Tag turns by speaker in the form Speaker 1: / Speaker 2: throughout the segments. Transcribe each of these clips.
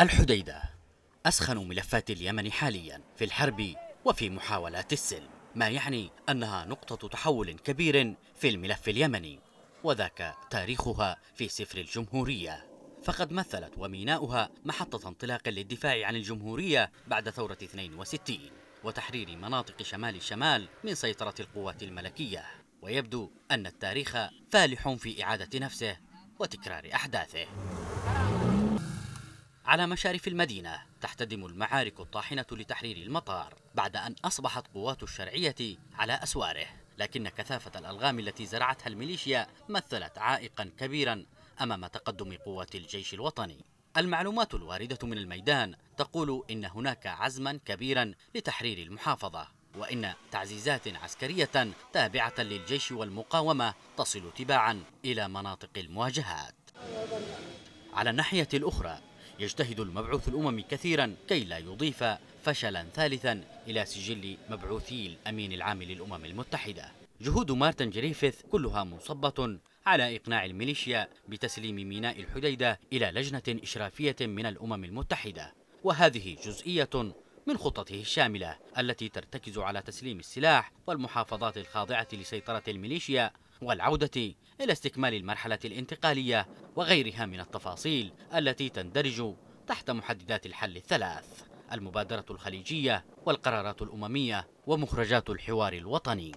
Speaker 1: الحديدة أسخن ملفات اليمن حاليا في الحرب وفي محاولات السلم ما يعني أنها نقطة تحول كبير في الملف اليمني وذاك تاريخها في سفر الجمهورية فقد مثلت وميناؤها محطة انطلاق للدفاع عن الجمهورية بعد ثورة 62 وتحرير مناطق شمال الشمال من سيطرة القوات الملكية ويبدو أن التاريخ فالح في إعادة نفسه وتكرار أحداثه على مشارف المدينة تحتدم المعارك الطاحنة لتحرير المطار بعد أن أصبحت قوات الشرعية على أسواره لكن كثافة الألغام التي زرعتها الميليشيا مثلت عائقا كبيرا أمام تقدم قوات الجيش الوطني المعلومات الواردة من الميدان تقول إن هناك عزما كبيرا لتحرير المحافظة وإن تعزيزات عسكرية تابعة للجيش والمقاومة تصل تباعا إلى مناطق المواجهات على الناحية الأخرى يجتهد المبعوث الأممي كثيرا كي لا يضيف فشلا ثالثا إلى سجل مبعوثي الأمين العام للأمم المتحدة جهود مارتن جريفيث كلها منصبة على إقناع الميليشيا بتسليم ميناء الحديدة إلى لجنة إشرافية من الأمم المتحدة وهذه جزئية من خطته الشاملة التي ترتكز على تسليم السلاح والمحافظات الخاضعة لسيطرة الميليشيا والعودة إلى استكمال المرحلة الانتقالية وغيرها من التفاصيل التي تندرج تحت محددات الحل الثلاث المبادرة الخليجية والقرارات الأممية ومخرجات الحوار الوطني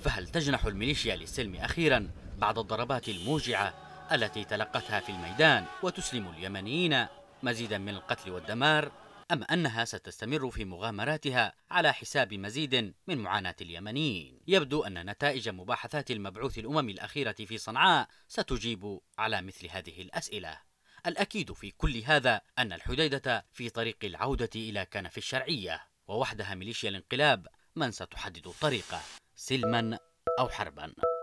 Speaker 1: فهل تجنح الميليشيا للسلم أخيرا بعد الضربات الموجعة التي تلقتها في الميدان وتسلم اليمنيين مزيدا من القتل والدمار أم أنها ستستمر في مغامراتها على حساب مزيد من معاناة اليمنيين يبدو أن نتائج مباحثات المبعوث الأممي الأخيرة في صنعاء ستجيب على مثل هذه الأسئلة الأكيد في كل هذا أن الحديدة في طريق العودة إلى كنف الشرعية ووحدها ميليشيا الانقلاب من ستحدد الطريقة سلما أو حربا